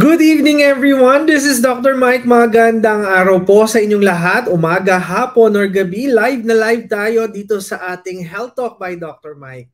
Good evening everyone. This is Dr. Mike. Magandang araw po sa inyong lahat. Umaga, hapon or gabi, live na live tayo dito sa ating Health Talk by Dr. Mike.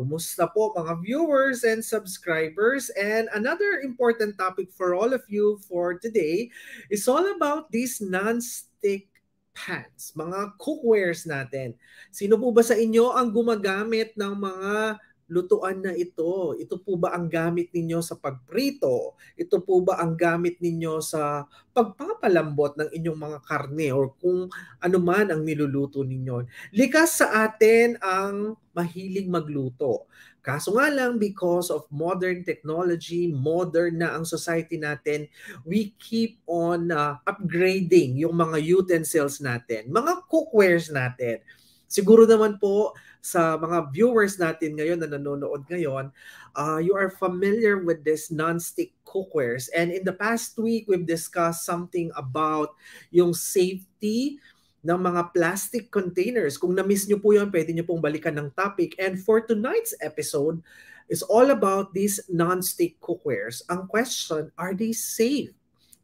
Kumusta po mga viewers and subscribers? And another important topic for all of you for today is all about these non-stick pans, mga cookwares natin. Sino po ba sa inyo ang gumagamit ng mga lutuan na ito? Ito po ba ang gamit ninyo sa pagprito? Ito po ba ang gamit ninyo sa pagpapalambot ng inyong mga karne or kung ano man ang niluluto ninyo? Likas sa atin ang mahilig magluto. Kaso nga lang, because of modern technology, modern na ang society natin, we keep on uh, upgrading yung mga utensils natin, mga cookwares natin. Siguro naman po sa mga viewers natin ngayon na nanonood ngayon, uh, you are familiar with this non-stick cookwares. And in the past week, we've discussed something about yung safety ng mga plastic containers. Kung na-miss nyo po yun, pwede nyo pong balikan ng topic. And for tonight's episode is all about these non-stick cookwares. Ang question, are they safe?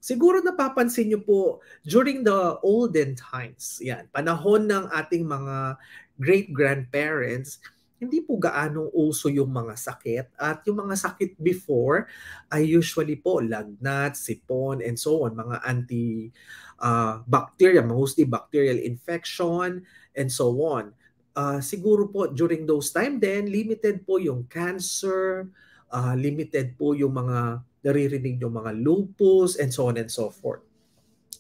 Siguro napapansin niyo po during the olden times, yan, panahon ng ating mga great-grandparents, hindi po gaano uso yung mga sakit at yung mga sakit before ay usually po lagnat, sipon and so on, mga anti uh, bacteria, mostly bacterial infection and so on. Uh, siguro po during those time then limited po yung cancer, uh, limited po yung mga naririnig yung mga lupus, and so on and so forth.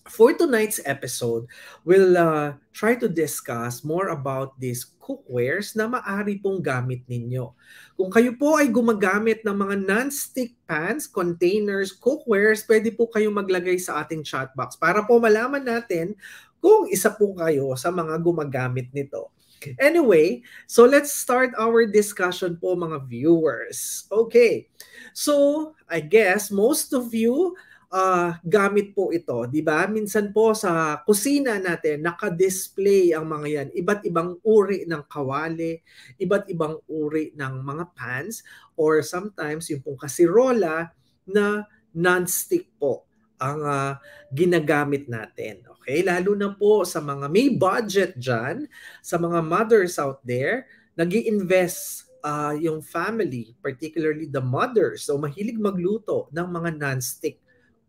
For tonight's episode, we'll uh, try to discuss more about these cookwares na maari pong gamit ninyo. Kung kayo po ay gumagamit ng mga non-stick pans, containers, cookwares, pwede po kayong maglagay sa ating chat box para po malaman natin kung isa po kayo sa mga gumagamit nito. Anyway, so let's start our discussion po mga viewers. Okay. So, I guess most of you uh, gamit po ito, 'di ba? Minsan po sa kusina natin naka-display ang mga 'yan, iba't ibang uri ng kawali, iba't ibang uri ng mga pans or sometimes yung pong kasirola na non-stick po ang uh, ginagamit natin. Okay? Lalo na po sa mga may budget dyan, sa mga mothers out there, nag invest uh, ah, yung family, particularly the mothers, so mahilig magluto ng mga non-stick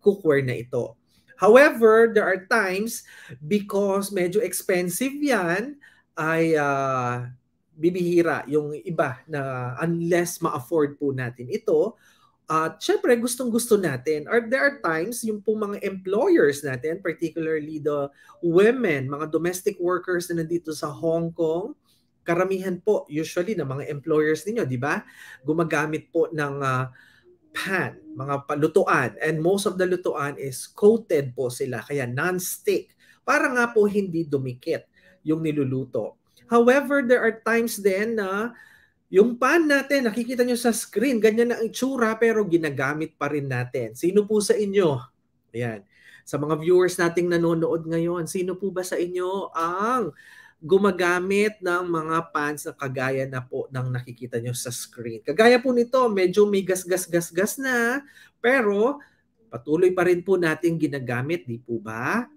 cookware na ito. However, there are times because medyo expensive yan, ay uh, bibihira yung iba na unless ma-afford po natin ito, at uh, syempre gustong gusto natin or there are times yung po mga employers natin particularly the women mga domestic workers na nandito sa Hong Kong karamihan po usually na mga employers niyo di ba gumagamit po ng uh, pan mga palutuan and most of the lutuan is coated po sila kaya non-stick para nga po hindi dumikit yung niluluto however there are times then na uh, yung pan natin, nakikita nyo sa screen, ganyan na ang itsura pero ginagamit pa rin natin. Sino po sa inyo? Ayan. Sa mga viewers nating nanonood ngayon, sino po ba sa inyo ang gumagamit ng mga pans na kagaya na po ng nakikita nyo sa screen. Kagaya po nito, medyo may gas-gas-gas-gas na, pero patuloy pa rin po natin ginagamit, di po ba?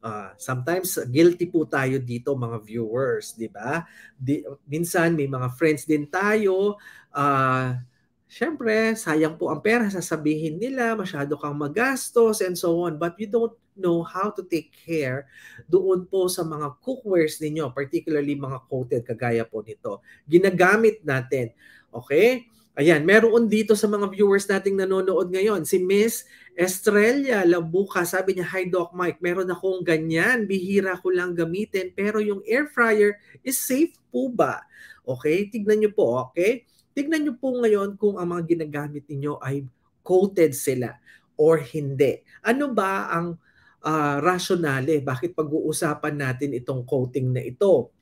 Uh, sometimes guilty po tayo dito mga viewers, di ba? Di, minsan may mga friends din tayo, uh, syempre sayang po ang pera, sasabihin nila masyado kang magastos and so on, but you don't know how to take care doon po sa mga cookwares ninyo, particularly mga coated kagaya po nito. Ginagamit natin, okay? Ayan, meron dito sa mga viewers nating nanonood ngayon. Si Miss Estrella Labuca, sabi niya, Hi Doc Mike, meron akong ganyan, bihira ko lang gamitin, pero yung air fryer is safe po ba? Okay, tignan niyo po, okay? Tignan niyo po ngayon kung ang mga ginagamit niyo ay coated sila or hindi. Ano ba ang uh, rasyonale? Bakit pag-uusapan natin itong coating na ito?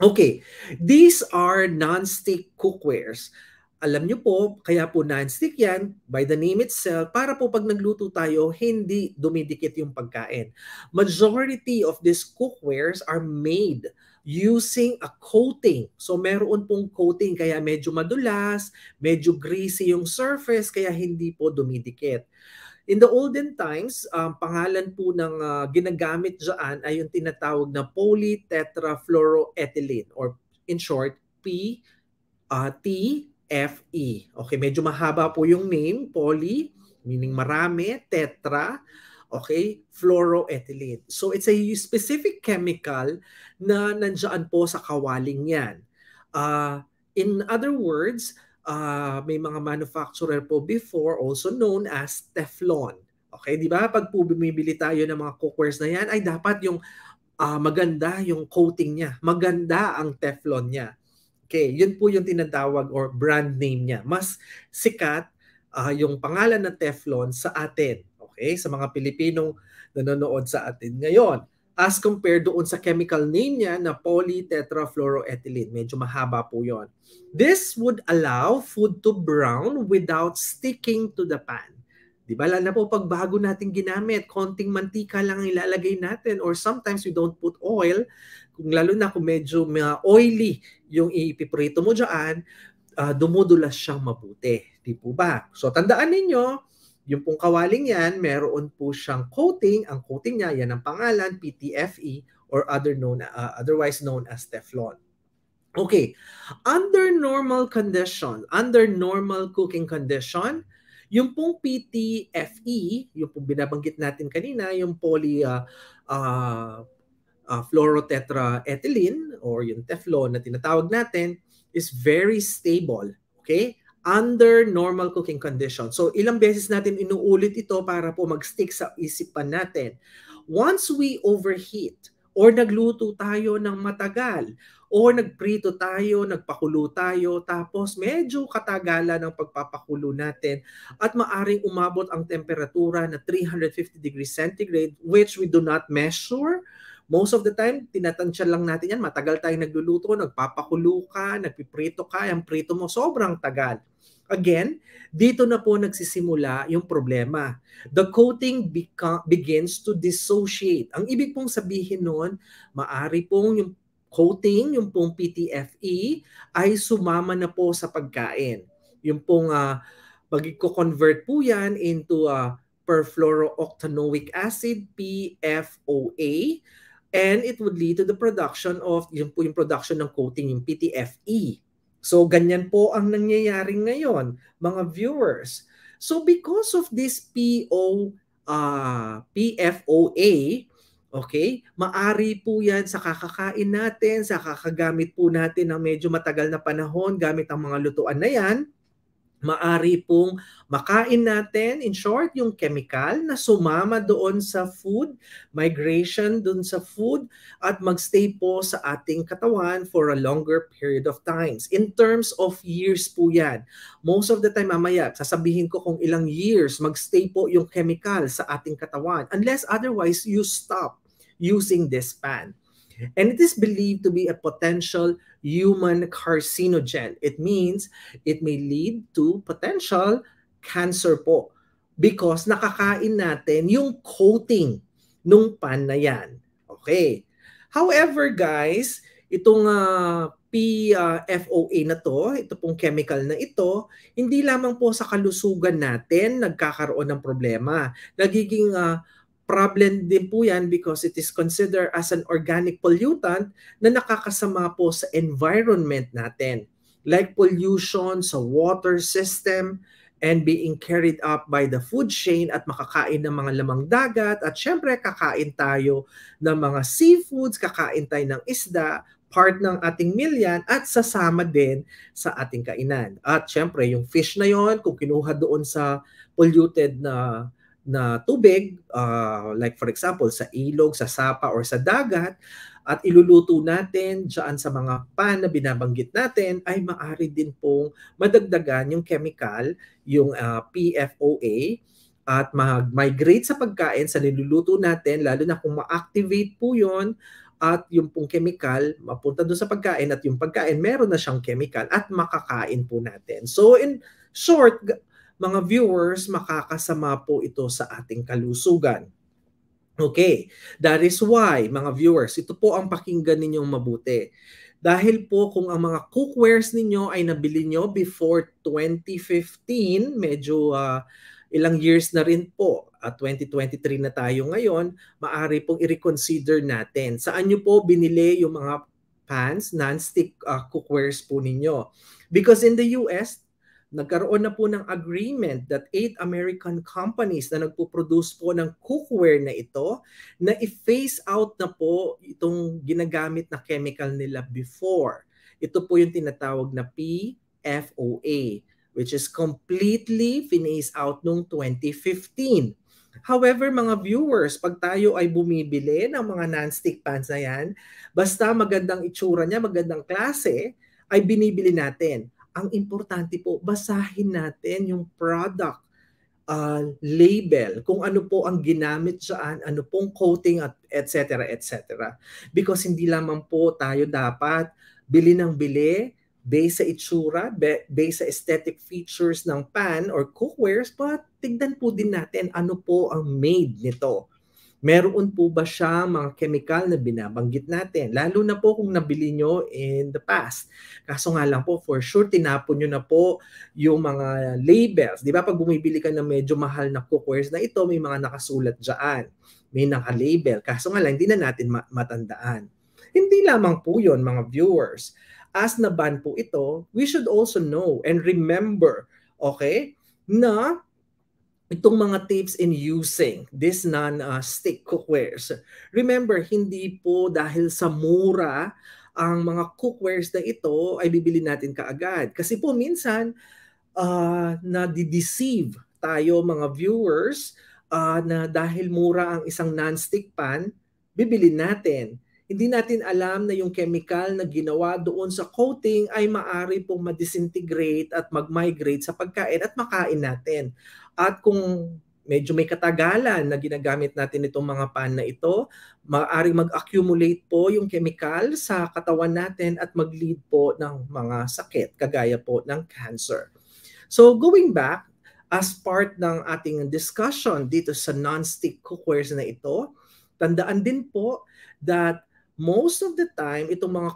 Okay, these are non-stick cookwares alam nyo po, kaya po non-stick yan by the name itself para po pag nagluto tayo, hindi dumidikit yung pagkain. Majority of these cookwares are made using a coating. So meron pong coating kaya medyo madulas, medyo greasy yung surface kaya hindi po dumidikit. In the olden times, ang um, pangalan po ng uh, ginagamit dyan ay yung tinatawag na polytetrafluoroethylene or in short, P, uh, T, FE. Okay, medyo mahaba po yung name, poly, meaning marami, tetra, okay, fluoroethylene. So it's a specific chemical na nandiyan po sa kawaling yan. Uh, in other words, uh, may mga manufacturer po before also known as Teflon. Okay, di ba? Pag po bumibili tayo ng mga cookwares na yan, ay dapat yung uh, maganda yung coating niya. Maganda ang Teflon niya. Enrique. Yun po yung tinatawag or brand name niya. Mas sikat uh, yung pangalan ng Teflon sa atin. Okay? Sa mga Pilipinong nanonood sa atin ngayon. As compared doon sa chemical name niya na polytetrafluoroethylene. Medyo mahaba po yon. This would allow food to brown without sticking to the pan. Di ba? Lalo po pag bago natin ginamit, konting mantika lang ilalagay natin or sometimes we don't put oil, kung lalo na kung medyo oily yung iipiprito mo dyan, uh, dumudulas siyang mabuti. Di po ba? So tandaan ninyo, yung pong kawaling yan, meron po siyang coating. Ang coating niya, yan ang pangalan, PTFE or other known, uh, otherwise known as Teflon. Okay, under normal condition, under normal cooking condition, yung pong PTFE, yung pong binabanggit natin kanina, yung poly uh, uh, uh, fluorotetraethylene or yung Teflon na tinatawag natin is very stable, okay? Under normal cooking condition. So ilang beses natin inuulit ito para po mag-stick sa isipan natin. Once we overheat or nagluto tayo ng matagal or nagprito tayo, nagpakulo tayo, tapos medyo katagalan ng pagpapakulo natin at maaring umabot ang temperatura na 350 degrees centigrade which we do not measure Most of the time, tinatansya lang natin yan. Matagal tayong nagluluto, nagpapakulo ka, nagpiprito ka, yung prito mo sobrang tagal. Again, dito na po nagsisimula yung problema. The coating beca- begins to dissociate. Ang ibig pong sabihin noon, maari pong yung coating, yung pong PTFE, ay sumama na po sa pagkain. Yung pong uh, ah, pag-convert po yan into uh, perfluorooctanoic acid, PFOA, And it would lead to the production of, yung po yung production ng coating, yung PTFE. So ganyan po ang nangyayari ngayon, mga viewers. So because of this PO, uh, ah, PFOA, Okay? Maari po yan sa kakakain natin, sa kakagamit po natin ng medyo matagal na panahon gamit ang mga lutuan na yan maari pong makain natin, in short, yung chemical na sumama doon sa food, migration doon sa food, at magstay po sa ating katawan for a longer period of times. In terms of years po yan, most of the time mamaya, sasabihin ko kung ilang years magstay po yung chemical sa ating katawan unless otherwise you stop using this pan and it is believed to be a potential human carcinogen. It means it may lead to potential cancer po because nakakain natin yung coating nung pan na yan. Okay. However, guys, itong uh, ah, PFOA na to, ito pong chemical na ito, hindi lamang po sa kalusugan natin nagkakaroon ng problema. Nagiging uh, Problem din po yan because it is considered as an organic pollutant na nakakasama po sa environment natin. Like pollution sa water system and being carried up by the food chain at makakain ng mga lamang dagat at syempre kakain tayo ng mga seafoods, kakain tayo ng isda, part ng ating milyan at sasama din sa ating kainan. At syempre, yung fish na yon kung kinuha doon sa polluted na na tubig, uh, like for example, sa ilog, sa sapa, or sa dagat, at iluluto natin dyan sa mga pan na binabanggit natin, ay maaari din pong madagdagan yung chemical, yung uh, ah, PFOA, at mag-migrate sa pagkain sa niluluto natin, lalo na kung ma-activate po yon at yung pong chemical mapunta doon sa pagkain at yung pagkain meron na siyang chemical at makakain po natin. So in short, mga viewers, makakasama po ito sa ating kalusugan. Okay, that is why, mga viewers, ito po ang pakinggan ninyong mabuti. Dahil po kung ang mga cookwares ninyo ay nabili nyo before 2015, medyo uh, ilang years na rin po, at uh, 2023 na tayo ngayon, maaari pong i-reconsider natin. Saan nyo po binili yung mga pans, non-stick uh, ah, cookwares po ninyo? Because in the US, nagkaroon na po ng agreement that eight American companies na nagpo-produce po ng cookware na ito na i-phase out na po itong ginagamit na chemical nila before. Ito po yung tinatawag na PFOA which is completely phase out noong 2015. However, mga viewers, pag tayo ay bumibili ng mga non-stick pans na yan, basta magandang itsura niya, magandang klase, ay binibili natin ang importante po, basahin natin yung product uh, label, kung ano po ang ginamit saan, ano pong coating, at et cetera, et cetera. Because hindi lamang po tayo dapat bili ng bili, based sa itsura, based sa aesthetic features ng pan or cookwares, but tignan po din natin ano po ang made nito. Meron po ba siya mga chemical na binabanggit natin? Lalo na po kung nabili nyo in the past. Kaso nga lang po, for sure, tinapon nyo na po yung mga labels. Di ba pag bumibili ka ng medyo mahal na cookwares na ito, may mga nakasulat dyan. May naka-label. Kaso nga lang, hindi na natin matandaan. Hindi lamang po yon mga viewers. As na ban po ito, we should also know and remember, okay, na itong mga tips in using this non-stick cookwares. Remember, hindi po dahil sa mura ang mga cookwares na ito ay bibili natin kaagad. Kasi po minsan, uh, ah, na-deceive tayo mga viewers uh, na dahil mura ang isang non-stick pan, bibili natin. Hindi natin alam na yung chemical na ginawa doon sa coating ay maari pong ma-disintegrate at mag-migrate sa pagkain at makain natin. At kung medyo may katagalan na ginagamit natin itong mga pan na ito, maaaring mag-accumulate po yung chemical sa katawan natin at mag-lead po ng mga sakit, kagaya po ng cancer. So going back, as part ng ating discussion dito sa non-stick cookwares na ito, tandaan din po that most of the time, itong mga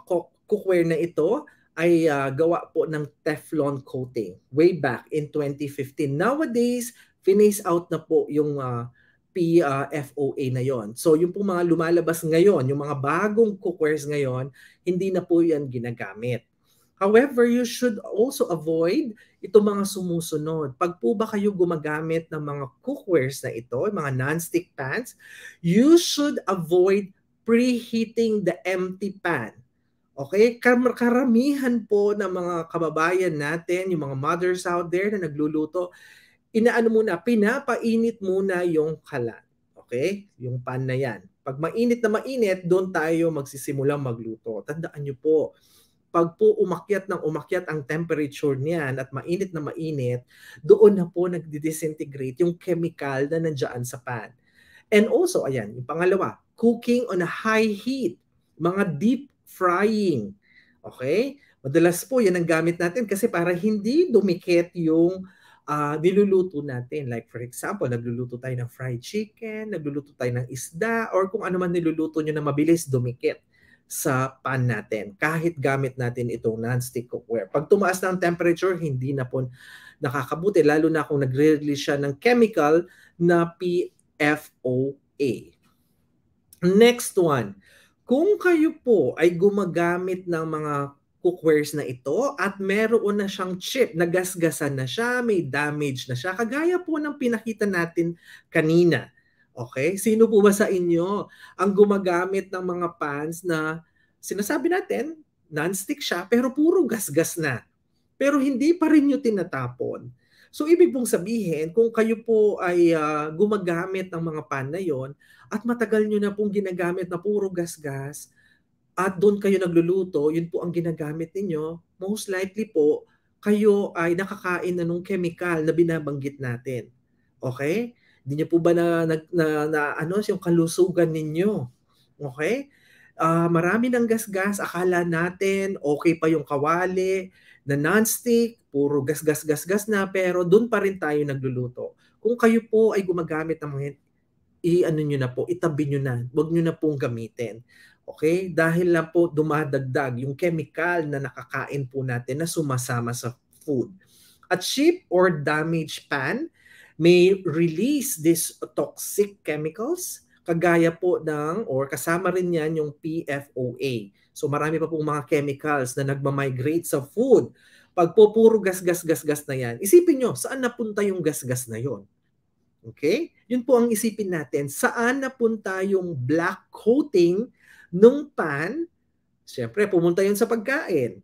cookware na ito ay uh, gawa po ng Teflon coating way back in 2015. Nowadays, finase out na po yung uh, ah, PFOA uh, na yon. So yung po mga lumalabas ngayon, yung mga bagong cookwares ngayon, hindi na po yan ginagamit. However, you should also avoid itong mga sumusunod. Pag po ba kayo gumagamit ng mga cookwares na ito, mga non-stick pans, you should avoid preheating the empty pan. Okay? Kar- karamihan po ng mga kababayan natin, yung mga mothers out there na nagluluto, inaano muna, pinapainit muna yung kalan. Okay? Yung pan na yan. Pag mainit na mainit, doon tayo magsisimulang magluto. Tandaan nyo po, pag po umakyat ng umakyat ang temperature niyan at mainit na mainit, doon na po nagdi-disintegrate yung chemical na nandiyan sa pan. And also, ayan, yung pangalawa, cooking on a high heat, mga deep frying. Okay? Madalas po yan ang gamit natin kasi para hindi dumikit yung uh, niluluto natin. Like for example, nagluluto tayo ng fried chicken, nagluluto tayo ng isda, or kung ano man niluluto nyo na mabilis dumikit sa pan natin. Kahit gamit natin itong non-stick cookware. Pag tumaas na ang temperature, hindi na po nakakabuti. Lalo na kung nag-release siya ng chemical na PFOA. Next one, kung kayo po ay gumagamit ng mga cookwares na ito at meron na siyang chip, nagasgasan na siya, may damage na siya, kagaya po ng pinakita natin kanina. Okay? Sino po ba sa inyo ang gumagamit ng mga pans na sinasabi natin, non-stick siya, pero puro gasgas na. Pero hindi pa rin nyo tinatapon. So ibig pong sabihin, kung kayo po ay uh, gumagamit ng mga pan na yon, at matagal nyo na pong ginagamit na puro gas-gas at doon kayo nagluluto, yun po ang ginagamit ninyo, most likely po kayo ay nakakain na nung chemical na binabanggit natin. Okay? Hindi nyo po ba na, na, na, na ano, yung kalusugan ninyo? Okay? Uh, marami ng gas-gas, akala natin okay pa yung kawali, na non-stick, puro gas-gas-gas-gas na, pero doon pa rin tayo nagluluto. Kung kayo po ay gumagamit ng mga i-ano nyo na po, itabi nyo na, huwag nyo na pong gamitin. Okay? Dahil lang po dumadagdag yung chemical na nakakain po natin na sumasama sa food. A chip or damaged pan may release these toxic chemicals kagaya po ng or kasama rin yan yung PFOA. So marami pa pong mga chemicals na nagmamigrate sa food. Pag po puro gas, gas, gas, gas na yan, isipin nyo, saan napunta yung gas, gas na yon? Okay? Yun po ang isipin natin. Saan napunta yung black coating nung pan? Siyempre, pumunta yun sa pagkain.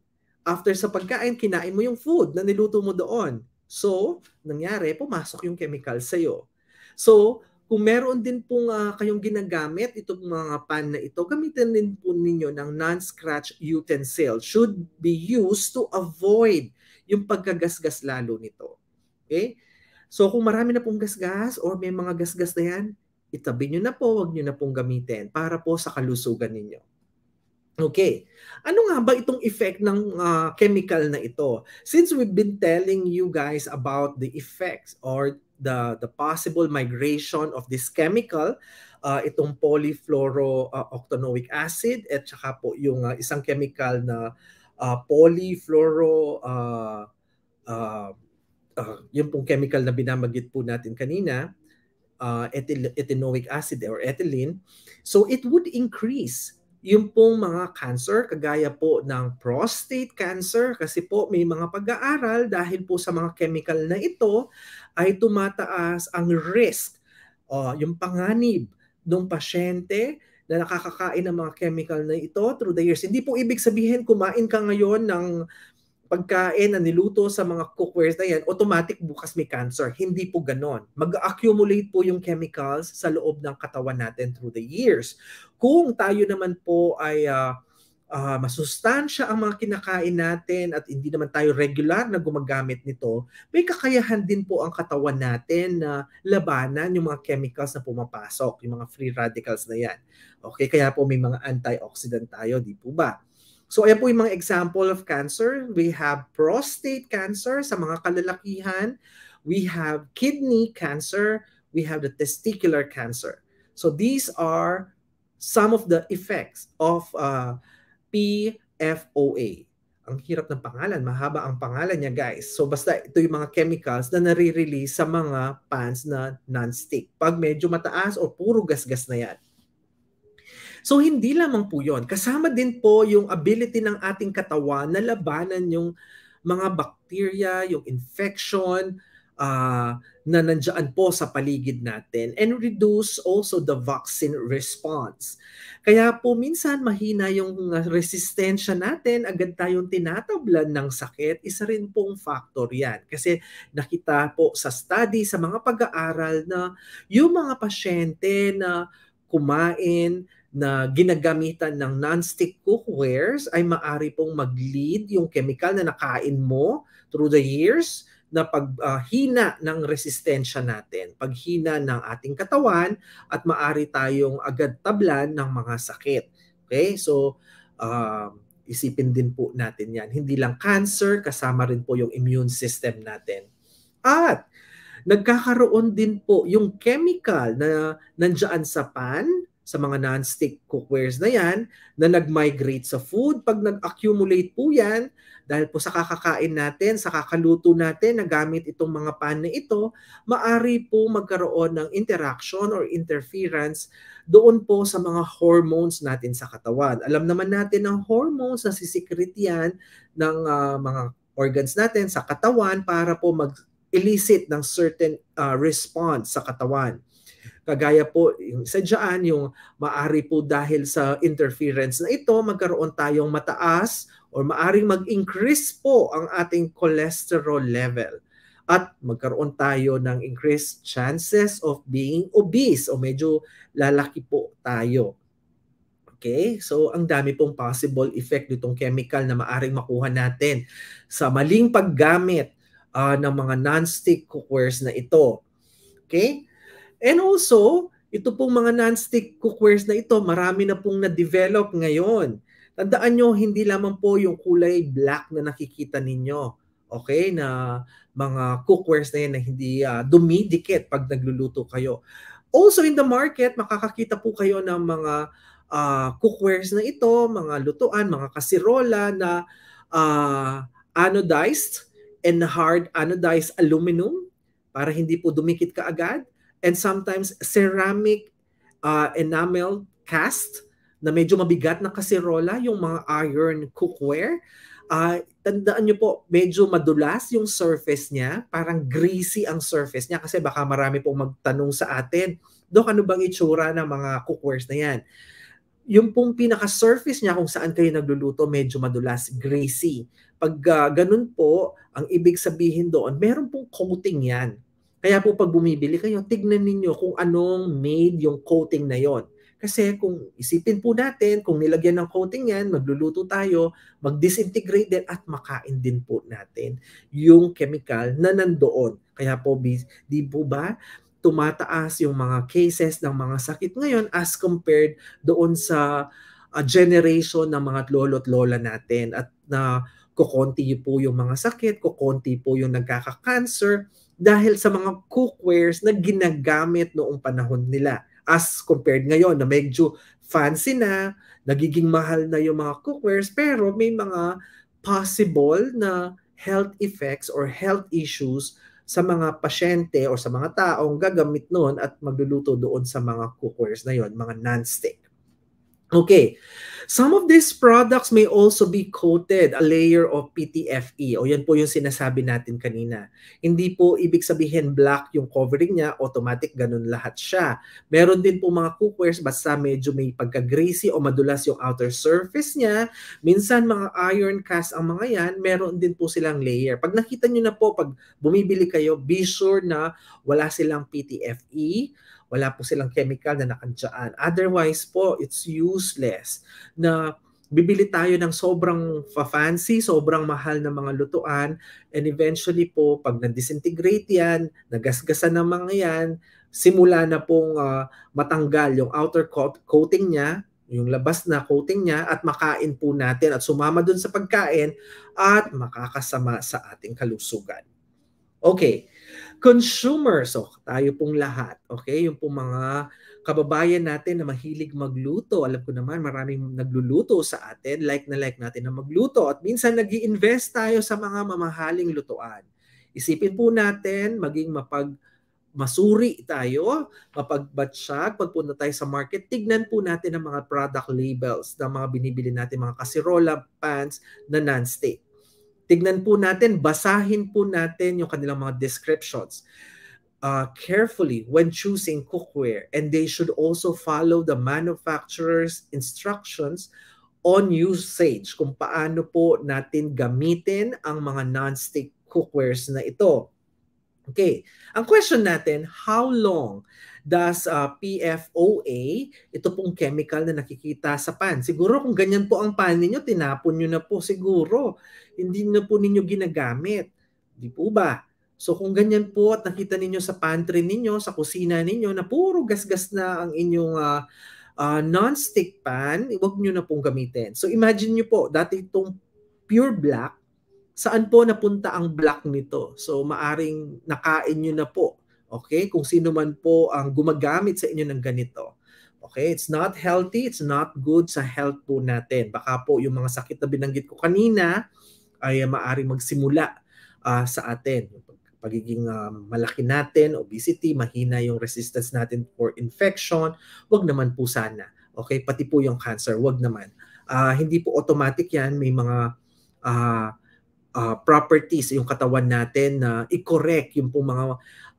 After sa pagkain, kinain mo yung food na niluto mo doon. So, nangyari, pumasok yung chemical sa'yo. So, kung meron din pong uh, kayong ginagamit itong mga pan na ito, gamitin din po ninyo ng non-scratch utensil. Should be used to avoid yung pagkagasgas lalo nito. Okay? So kung marami na pong gasgas or may mga gasgas na yan, itabi nyo na po, huwag nyo na pong gamitin para po sa kalusugan ninyo. Okay. Ano nga ba itong effect ng uh, chemical na ito? Since we've been telling you guys about the effects or the the possible migration of this chemical, uh, itong polyfluorooctanoic uh, acid at saka po yung uh, isang chemical na uh, polyfluoro uh, uh, uh, yung pong chemical na binamagit po natin kanina, uh, ah, ethyl, ethanoic acid or ethylene, so it would increase yung pong mga cancer, kagaya po ng prostate cancer, kasi po may mga pag-aaral dahil po sa mga chemical na ito ay tumataas ang risk, uh, yung panganib ng pasyente na nakakakain ng mga chemical na ito through the years. Hindi po ibig sabihin kumain ka ngayon ng pagkain na niluto sa mga cookwares na yan, automatic bukas may cancer. Hindi po ganon. Mag-accumulate po yung chemicals sa loob ng katawan natin through the years. Kung tayo naman po ay uh, uh, masustansya ang mga kinakain natin at hindi naman tayo regular na gumagamit nito, may kakayahan din po ang katawan natin na labanan yung mga chemicals na pumapasok, yung mga free radicals na yan. Okay, kaya po may mga antioxidant tayo, di po ba? So ayan po yung mga example of cancer. We have prostate cancer sa mga kalalakihan. We have kidney cancer. We have the testicular cancer. So these are some of the effects of uh, PFOA. Ang hirap ng pangalan. Mahaba ang pangalan niya, guys. So, basta ito yung mga chemicals na nare-release sa mga pans na non-stick. Pag medyo mataas o puro gasgas -gas na yan. So hindi lamang po yon Kasama din po yung ability ng ating katawan na labanan yung mga bacteria, yung infection uh, na nandiyan po sa paligid natin and reduce also the vaccine response. Kaya po minsan mahina yung resistensya natin, agad tayong tinatablan ng sakit, isa rin pong factor yan. Kasi nakita po sa study, sa mga pag-aaral na yung mga pasyente na kumain na ginagamitan ng non-stick cookwares ay maari pong mag-lead yung chemical na nakain mo through the years na paghina ah, uh, ng resistensya natin, paghina ng ating katawan at maari tayong agad tablan ng mga sakit. Okay? So, uh, isipin din po natin yan. Hindi lang cancer, kasama rin po yung immune system natin. At nagkakaroon din po yung chemical na nandiyan sa pan sa mga non-stick cookwares na yan na nag-migrate sa food. Pag nag-accumulate po yan, dahil po sa kakakain natin, sa kakaluto natin na gamit itong mga pan na ito, maari po magkaroon ng interaction or interference doon po sa mga hormones natin sa katawan. Alam naman natin ang hormones na sisikrit yan ng uh, mga organs natin sa katawan para po mag-elicit ng certain uh, response sa katawan. Kagaya po, sa dyan, yung maari po dahil sa interference na ito, magkaroon tayong mataas or maaring mag-increase po ang ating cholesterol level at magkaroon tayo ng increased chances of being obese o medyo lalaki po tayo. Okay? So, ang dami pong possible effect nitong chemical na maaring makuha natin sa maling paggamit uh, ng mga non-stick cookware na ito. Okay? And also, ito pong mga non-stick cookwares na ito, marami na pong na-develop ngayon. Tandaan nyo, hindi lamang po yung kulay black na nakikita ninyo. Okay, na mga cookwares na yan na hindi uh, dumidikit pag nagluluto kayo. Also in the market, makakakita po kayo ng mga uh, ah, cookwares na ito, mga lutuan, mga kasirola na uh, anodized and hard anodized aluminum para hindi po dumikit ka agad and sometimes ceramic uh, enamel cast na medyo mabigat na kasirola, yung mga iron cookware. Uh, tandaan nyo po, medyo madulas yung surface niya, parang greasy ang surface niya kasi baka marami pong magtanong sa atin, Dok, ano bang itsura ng mga cookwares na yan? Yung pong pinaka-surface niya kung saan kayo nagluluto, medyo madulas, greasy. Pag uh, ganun po, ang ibig sabihin doon, meron pong coating yan kaya po pag bumibili kayo, tignan ninyo kung anong made yung coating na yon. Kasi kung isipin po natin, kung nilagyan ng coating yan, magluluto tayo, mag-disintegrate din at makain din po natin yung chemical na nandoon. Kaya po, di po ba tumataas yung mga cases ng mga sakit ngayon as compared doon sa uh, generation ng mga lolo at lola natin at na uh, kukonti po yung mga sakit, kukonti po yung nagkaka-cancer, dahil sa mga cookwares na ginagamit noong panahon nila as compared ngayon na medyo fancy na, nagiging mahal na yung mga cookwares pero may mga possible na health effects or health issues sa mga pasyente o sa mga taong gagamit noon at magluluto doon sa mga cookwares na yon, mga non-stick. Okay. Some of these products may also be coated a layer of PTFE o yan po yung sinasabi natin kanina. Hindi po ibig sabihin black yung covering niya, automatic ganun lahat siya. Meron din po mga cookwares basta medyo may pagka-greasy o madulas yung outer surface niya. Minsan mga iron cast ang mga yan, meron din po silang layer. Pag nakita nyo na po, pag bumibili kayo, be sure na wala silang PTFE, wala po silang chemical na nakandiyaan. Otherwise po, it's used useless na bibili tayo ng sobrang fancy, sobrang mahal na mga lutuan, and eventually po, pag na-disintegrate yan, nagasgasan ng mga yan, simula na pong uh, matanggal yung outer coat- coating niya, yung labas na coating niya, at makain po natin at sumama dun sa pagkain at makakasama sa ating kalusugan. Okay, consumers, so tayo pong lahat, okay? Yung pong mga kababayan natin na mahilig magluto. Alam ko naman, maraming nagluluto sa atin. Like na like natin na magluto. At minsan nag invest tayo sa mga mamahaling lutuan. Isipin po natin, maging mapag masuri tayo, mapagbatsyag, pagpunta tayo sa market, tignan po natin ang mga product labels ng mga binibili natin, mga kasirola, pants na non-stick tignan po natin, basahin po natin yung kanilang mga descriptions uh, carefully when choosing cookware and they should also follow the manufacturer's instructions on usage kung paano po natin gamitin ang mga non-stick cookwares na ito. Okay. Ang question natin, how long does uh, PFOA, ito pong chemical na nakikita sa pan? Siguro kung ganyan po ang pan ninyo, tinapon nyo na po siguro. Hindi na po ninyo ginagamit. Di po ba? So kung ganyan po at nakita ninyo sa pantry ninyo, sa kusina ninyo, na puro gasgas na ang inyong uh, uh, non-stick pan, huwag nyo na pong gamitin. So imagine nyo po, dati itong pure black, saan po napunta ang black nito. So maaring nakain nyo na po. Okay? Kung sino man po ang gumagamit sa inyo ng ganito. Okay? It's not healthy, it's not good sa health po natin. Baka po yung mga sakit na binanggit ko kanina ay maaring magsimula uh, sa atin. Pagiging uh, malaki natin, obesity, mahina yung resistance natin for infection, wag naman po sana. Okay? Pati po yung cancer, wag naman. Uh, hindi po automatic yan. May mga uh, uh, properties, yung katawan natin na i-correct yung pong mga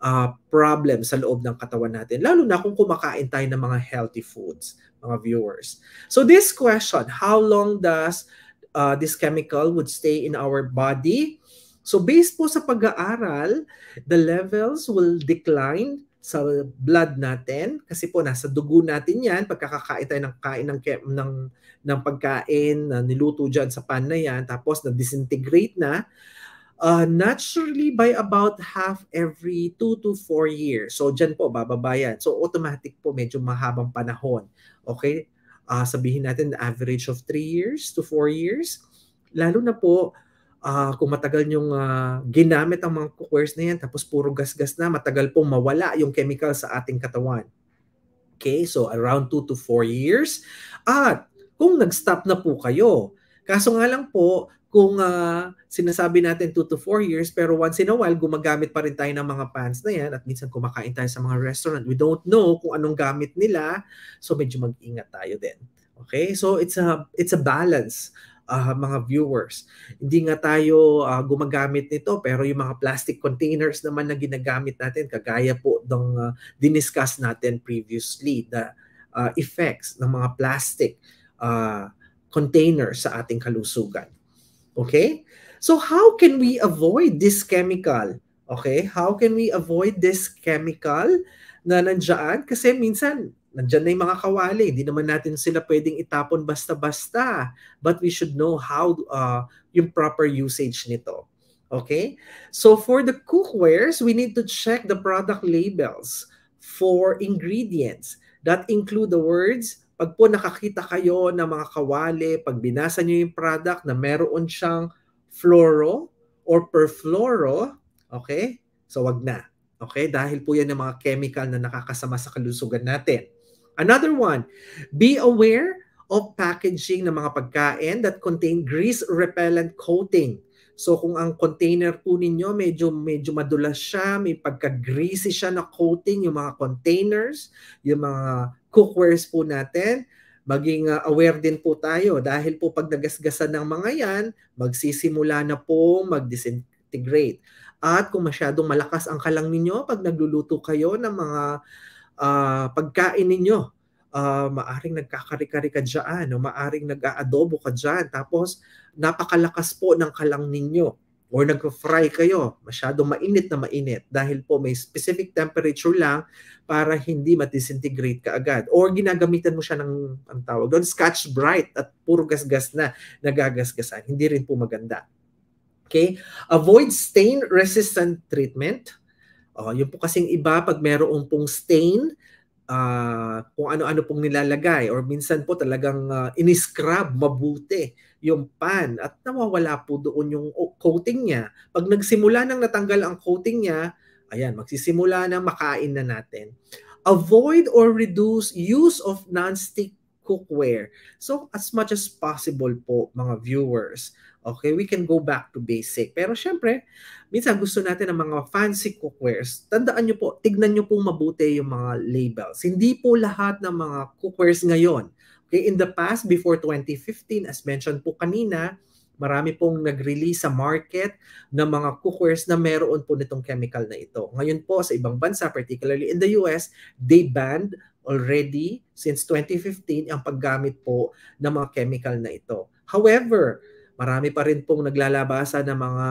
uh, problem sa loob ng katawan natin. Lalo na kung kumakain tayo ng mga healthy foods, mga viewers. So this question, how long does uh, this chemical would stay in our body? So based po sa pag-aaral, the levels will decline sa blood natin kasi po nasa dugo natin 'yan pagkakakain tayo ng kain ng ng ng pagkain na niluto diyan sa pan na 'yan tapos na disintegrate na uh, naturally by about half every 2 to 4 years. So diyan po bababa 'yan. So automatic po medyo mahabang panahon. Okay? Uh, sabihin natin the average of 3 years to 4 years. Lalo na po uh, kung matagal nyong uh, ginamit ang mga cookware na yan, tapos puro gas-gas na, matagal pong mawala yung chemical sa ating katawan. Okay, so around 2 to 4 years. At kung nag-stop na po kayo, kaso nga lang po, kung uh, sinasabi natin 2 to 4 years, pero once in a while, gumagamit pa rin tayo ng mga pants na yan at minsan kumakain tayo sa mga restaurant. We don't know kung anong gamit nila, so medyo mag-ingat tayo din. Okay? So it's a it's a balance uh, mga viewers. Hindi nga tayo uh, gumagamit nito pero yung mga plastic containers naman na ginagamit natin kagaya po ng uh, diniscuss natin previously the uh, effects ng mga plastic uh, container sa ating kalusugan. Okay? So how can we avoid this chemical? Okay? How can we avoid this chemical na nandiyan? Kasi minsan nandyan na yung mga kawali. Hindi naman natin sila pwedeng itapon basta-basta. But we should know how uh, yung proper usage nito. Okay? So for the cookwares, we need to check the product labels for ingredients that include the words pag po nakakita kayo ng mga kawali, pag binasa nyo yung product na meron siyang fluoro or perfluoro, okay? So wag na. Okay? Dahil po yan ng mga chemical na nakakasama sa kalusugan natin. Another one, be aware of packaging ng mga pagkain that contain grease repellent coating. So kung ang container po ninyo medyo medyo madulas siya, may pagka-greasy siya na coating yung mga containers, yung mga cookwares po natin, maging uh, aware din po tayo dahil po pag nagasgasan ng mga yan, magsisimula na po mag-disintegrate. At kung masyadong malakas ang kalang ninyo pag nagluluto kayo ng mga uh, pagkain ninyo. Uh, maaring nagkakari-kari ka dyan no? maaring nag-aadobo ka dyan. Tapos napakalakas po ng kalang ninyo or nag-fry kayo. masyado mainit na mainit dahil po may specific temperature lang para hindi matisintegrate ka agad. Or ginagamitan mo siya ng ang tawag doon, scotch bright at puro gasgas na nagagasgasan. Hindi rin po maganda. Okay? Avoid stain resistant treatment Oh, yung po kasing iba pag merong pong stain, uh, kung ano-ano pong nilalagay or minsan po talagang uh, iniscrub mabuti yung pan at nawawala po doon yung coating niya. Pag nagsimula nang natanggal ang coating niya, ayan, magsisimula na makain na natin. Avoid or reduce use of non-stick cookware. So as much as possible po mga viewers, okay, we can go back to basic. Pero syempre, minsan gusto natin ng mga fancy cookwares. Tandaan nyo po, tignan nyo pong mabuti yung mga labels. Hindi po lahat ng mga cookwares ngayon. Okay, in the past, before 2015, as mentioned po kanina, Marami pong nag-release sa market ng mga cookwares na meron po nitong chemical na ito. Ngayon po sa ibang bansa, particularly in the US, they banned already since 2015 ang paggamit po ng mga chemical na ito. However, marami pa rin pong naglalabasa ng mga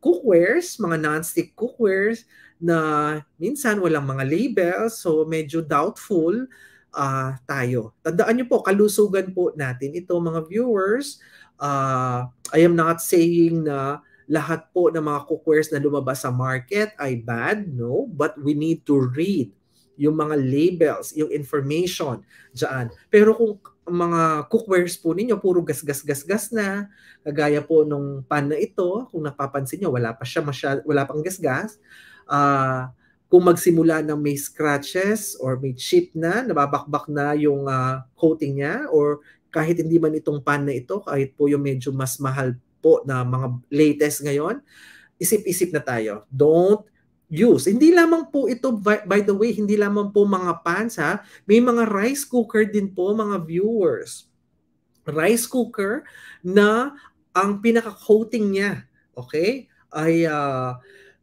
cookwares, mga non-stick cookwares na minsan walang mga labels so medyo doubtful uh, tayo. Tandaan niyo po, kalusugan po natin ito mga viewers. Uh, I am not saying na lahat po ng mga cookwares na lumabas sa market ay bad, no? But we need to read yung mga labels, yung information diyan. Pero kung mga cookwares po ninyo, puro gas-gas-gas-gas na, kagaya po nung pan na ito, kung napapansin nyo, wala pa siya, masyad, wala pang gas-gas. Uh, kung magsimula ng may scratches or may chip na, nababakbak na yung uh, coating niya or kahit hindi man itong pan na ito, kahit po yung medyo mas mahal po na mga latest ngayon, isip-isip na tayo. Don't views. Hindi lamang po ito, by, by the way, hindi lamang po mga pans ha. May mga rice cooker din po mga viewers. Rice cooker na ang pinaka-coating niya, okay, ay uh,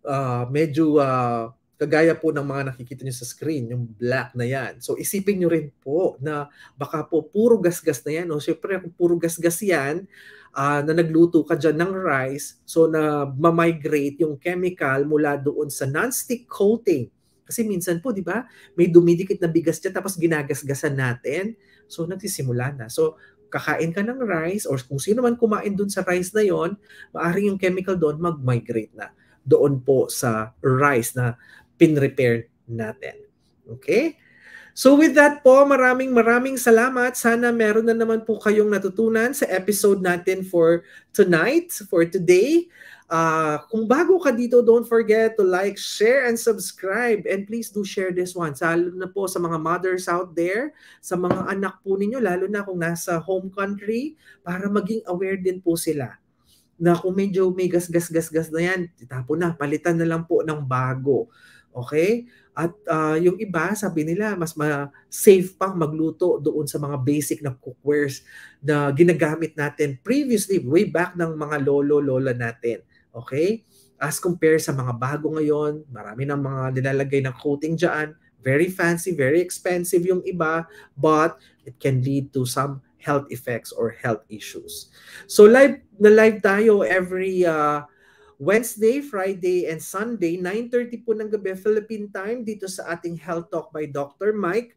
uh, medyo uh, kagaya po ng mga nakikita nyo sa screen, yung black na yan. So isipin nyo rin po na baka po puro gasgas na yan. O syempre kung puro gasgas yan, uh, na nagluto ka dyan ng rice, so na ma-migrate yung chemical mula doon sa non-stick coating. Kasi minsan po, di ba, may dumidikit na bigas dyan tapos ginagasgasan natin. So nagsisimula na. So kakain ka ng rice or kung sino man kumain doon sa rice na yon, maaring yung chemical doon mag-migrate na doon po sa rice na pin-repair natin. Okay? So with that po, maraming maraming salamat. Sana meron na naman po kayong natutunan sa episode natin for tonight, for today. Uh, kung bago ka dito, don't forget to like, share, and subscribe. And please do share this one. Lalo na po sa mga mothers out there, sa mga anak po ninyo, lalo na kung nasa home country, para maging aware din po sila na kung medyo may gas-gas-gas-gas na yan, tapon na, palitan na lang po ng bago. Okay? At uh, yung iba, sabi nila, mas ma-safe pa magluto doon sa mga basic na cookwares na ginagamit natin previously, way back ng mga lolo-lola natin. Okay? As compare sa mga bago ngayon, marami ng mga nilalagay ng coating dyan. Very fancy, very expensive yung iba, but it can lead to some health effects or health issues. So live na live tayo every uh, Wednesday, Friday, and Sunday, 9.30 po ng gabi Philippine time dito sa ating Health Talk by Dr. Mike.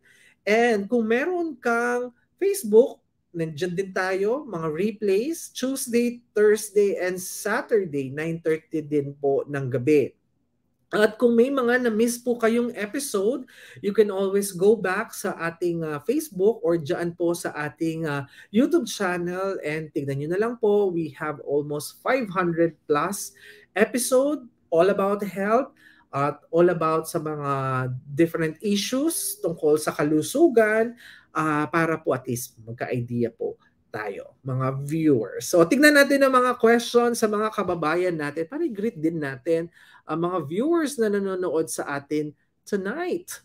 And kung meron kang Facebook, nandiyan din tayo, mga replays, Tuesday, Thursday, and Saturday, 9.30 din po ng gabi. At kung may mga na-miss po kayong episode, you can always go back sa ating uh, Facebook or dyan po sa ating uh, YouTube channel and tignan nyo na lang po, we have almost 500 plus episode all about health at all about sa mga different issues tungkol sa kalusugan uh, para po at least magka-idea po tayo, mga viewers. So, tignan natin ang mga questions sa mga kababayan natin para greet din natin ang mga viewers na nanonood sa atin tonight.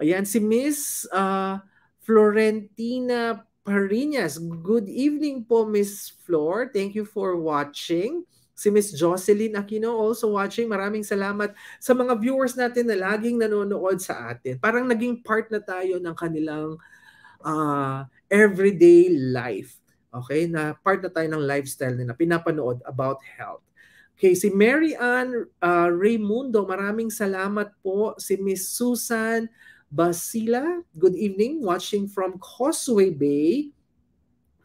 Ayan, si Miss uh, Florentina Parinas. Good evening po, Miss Flor. Thank you for watching. Si Miss Jocelyn Aquino also watching. Maraming salamat sa mga viewers natin na laging nanonood sa atin. Parang naging part na tayo ng kanilang uh, everyday life. Okay, na part na tayo ng lifestyle nila, pinapanood about health. Okay, si Mary Ann uh, ah, Raimundo, maraming salamat po. Si Miss Susan Basila, good evening, watching from Causeway Bay.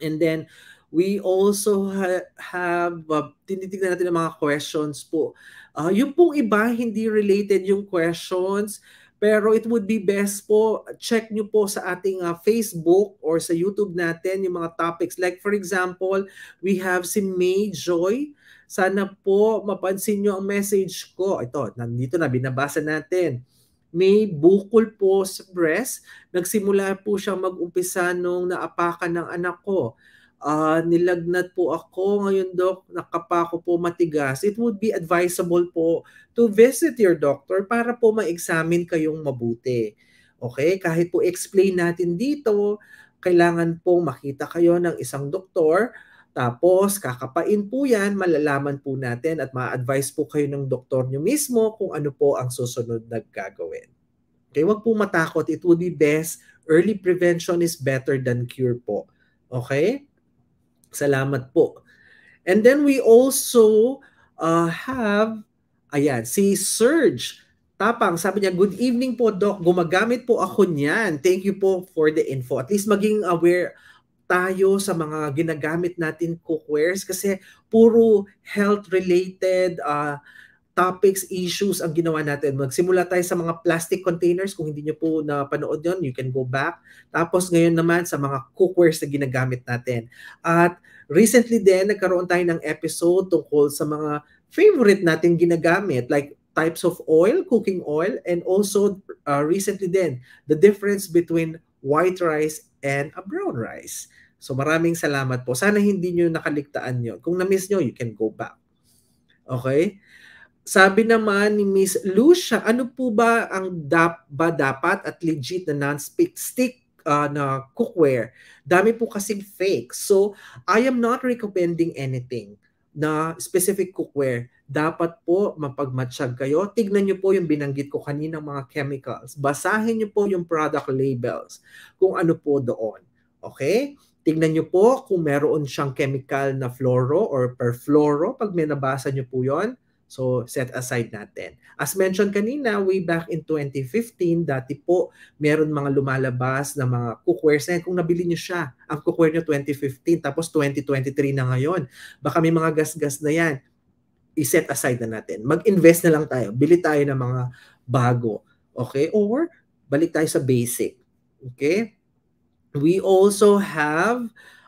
And then, we also ha- have, uh, tinitignan natin ang mga questions po. Uh, yung pong iba, hindi related yung questions. Pero it would be best po, check nyo po sa ating uh, Facebook or sa YouTube natin yung mga topics. Like for example, we have si May Joy. Sana po mapansin nyo ang message ko. Ito, nandito na, binabasa natin. May bukol po sa breast. Nagsimula po siyang mag-umpisa nung naapakan ng anak ko uh, nilagnat po ako ngayon doc, nakapako po matigas, it would be advisable po to visit your doctor para po ma-examine kayong mabuti. Okay? Kahit po explain natin dito, kailangan pong makita kayo ng isang doktor tapos, kakapain po yan, malalaman po natin at ma-advise po kayo ng doktor nyo mismo kung ano po ang susunod na gagawin. Okay, wag po matakot. It would be best. Early prevention is better than cure po. Okay? Salamat po. And then we also uh, have, ayan, si Serge Tapang. Sabi niya, good evening po, Doc. Gumagamit po ako niyan. Thank you po for the info. At least maging aware tayo sa mga ginagamit natin cookwares kasi puro health-related uh, topics, issues ang ginawa natin. Magsimula tayo sa mga plastic containers. Kung hindi nyo po napanood yon you can go back. Tapos ngayon naman sa mga cookwares na ginagamit natin. At recently din, nagkaroon tayo ng episode tungkol sa mga favorite natin ginagamit like types of oil, cooking oil, and also uh, recently din, the difference between white rice and a brown rice. So maraming salamat po. Sana hindi nyo nakaligtaan yon Kung na-miss nyo, you can go back. Okay? Sabi naman ni Miss Lucia, ano po ba ang dap ba dapat at legit na non-stick stick uh, ah, na cookware? Dami po kasing fake. So, I am not recommending anything na specific cookware. Dapat po mapagmatsyag kayo. Tignan niyo po yung binanggit ko kanina mga chemicals. Basahin niyo po yung product labels kung ano po doon. Okay? Tignan niyo po kung meron siyang chemical na fluoro or perfluoro pag may nabasa nyo po yon So, set aside natin. As mentioned kanina, way back in 2015, dati po, meron mga lumalabas na mga cookwares na kung nabili niyo siya. Ang cookware nyo 2015, tapos 2023 na ngayon. Baka may mga gasgas na yan. I-set aside na natin. Mag-invest na lang tayo. Bili tayo ng mga bago. Okay? Or, balik tayo sa basic. Okay? We also have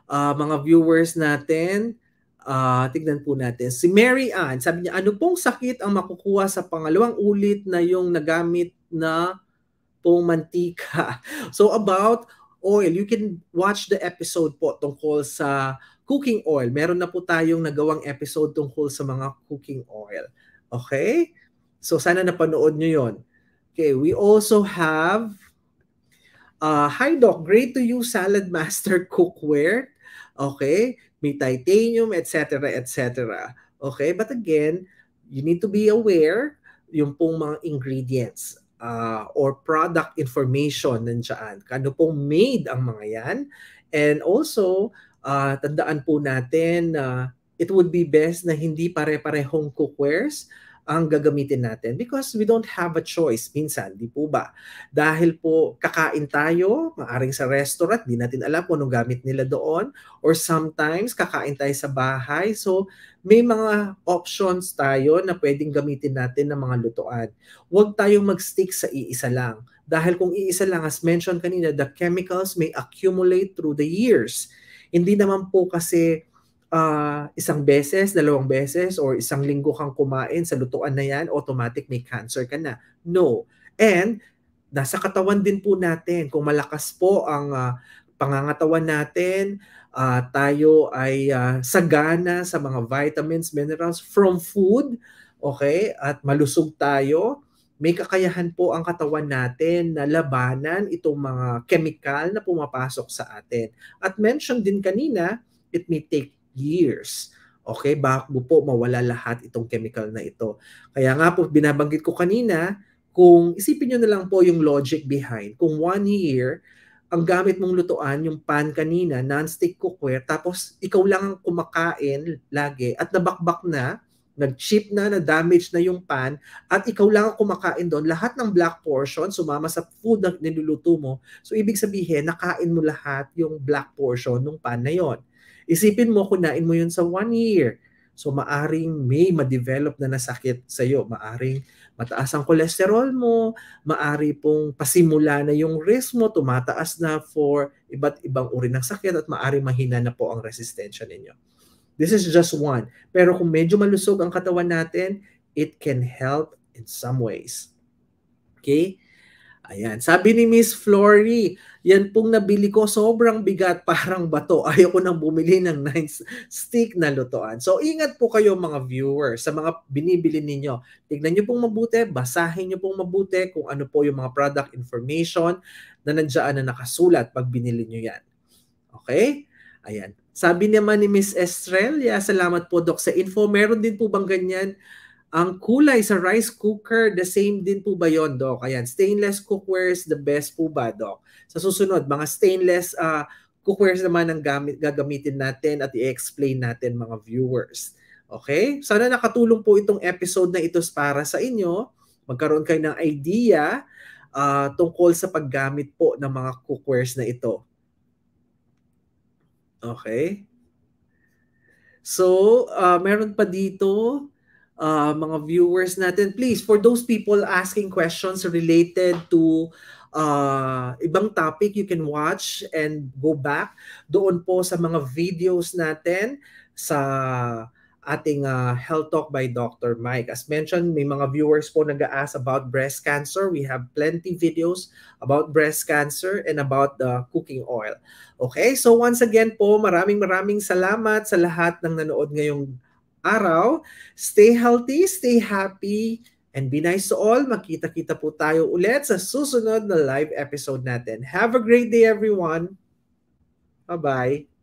uh, mga viewers natin Uh, tignan po natin. Si Mary Ann, sabi niya, ano pong sakit ang makukuha sa pangalawang ulit na yung nagamit na pong mantika? So about oil, you can watch the episode po tungkol sa cooking oil. Meron na po tayong nagawang episode tungkol sa mga cooking oil. Okay? So sana napanood nyo yon. Okay, we also have uh, Hi Doc, great to you Salad Master Cookware. Okay, may titanium, etc., etc. Okay? But again, you need to be aware yung pong mga ingredients uh, or product information nandiyan. Kano pong made ang mga yan. And also, uh, tandaan po natin na uh, it would be best na hindi pare-parehong cookwares ang gagamitin natin because we don't have a choice minsan, di po ba? Dahil po kakain tayo, maaring sa restaurant, di natin alam kung anong gamit nila doon or sometimes kakain tayo sa bahay. So may mga options tayo na pwedeng gamitin natin ng mga lutuan. Huwag tayong mag-stick sa iisa lang. Dahil kung iisa lang, as mentioned kanina, the chemicals may accumulate through the years. Hindi naman po kasi uh, isang beses, dalawang beses, or isang linggo kang kumain sa lutuan na yan, automatic may cancer ka na. No. And nasa katawan din po natin. Kung malakas po ang uh, pangangatawan natin, uh, tayo ay uh, sagana sa mga vitamins, minerals from food, okay? At malusog tayo. May kakayahan po ang katawan natin na labanan itong mga chemical na pumapasok sa atin. At mentioned din kanina, it may take years. Okay, bago po mawala lahat itong chemical na ito. Kaya nga po, binabanggit ko kanina, kung isipin nyo na lang po yung logic behind, kung one year, ang gamit mong lutuan, yung pan kanina, non-stick cookware, tapos ikaw lang ang kumakain lagi at nabakbak na, nag-chip na, na-damage na yung pan, at ikaw lang ang kumakain doon, lahat ng black portion sumama sa food na niluluto mo. So, ibig sabihin, nakain mo lahat yung black portion ng pan na yon. Isipin mo, kunain mo yun sa one year. So maaring may ma-develop na nasakit sa iyo, maaring mataas ang cholesterol mo, maari pong pasimula na yung risk mo, tumataas na for iba't ibang uri ng sakit at maaring mahina na po ang resistensya ninyo. This is just one. Pero kung medyo malusog ang katawan natin, it can help in some ways. Okay? Ayan. Sabi ni Miss Flory, yan pong nabili ko, sobrang bigat, parang bato. Ayoko nang bumili ng nice stick na lutoan. So, ingat po kayo mga viewers sa mga binibili ninyo. Tignan nyo pong mabuti, basahin nyo pong mabuti kung ano po yung mga product information na nandiyan na nakasulat pag binili nyo yan. Okay? Ayan. Sabi naman ni Miss Estrella, salamat po Doc sa info. Meron din po bang ganyan ang kulay sa rice cooker, the same din po ba yon Doc? Ayan, stainless cookware is the best po ba, Doc? Sa susunod, mga stainless uh, ah, cookwares naman ang gamit, gagamitin natin at i-explain natin mga viewers. Okay? Sana nakatulong po itong episode na ito para sa inyo. Magkaroon kayo ng idea uh, tungkol sa paggamit po ng mga cookwares na ito. Okay? So, uh, meron pa dito uh, mga viewers natin, please, for those people asking questions related to uh, ibang topic, you can watch and go back doon po sa mga videos natin sa ating uh, Health Talk by Dr. Mike. As mentioned, may mga viewers po nag-ask about breast cancer. We have plenty videos about breast cancer and about the cooking oil. Okay, so once again po, maraming maraming salamat sa lahat ng nanood ngayong araw. Stay healthy, stay happy, and be nice to all. Makita-kita po tayo ulit sa susunod na live episode natin. Have a great day everyone. Bye-bye.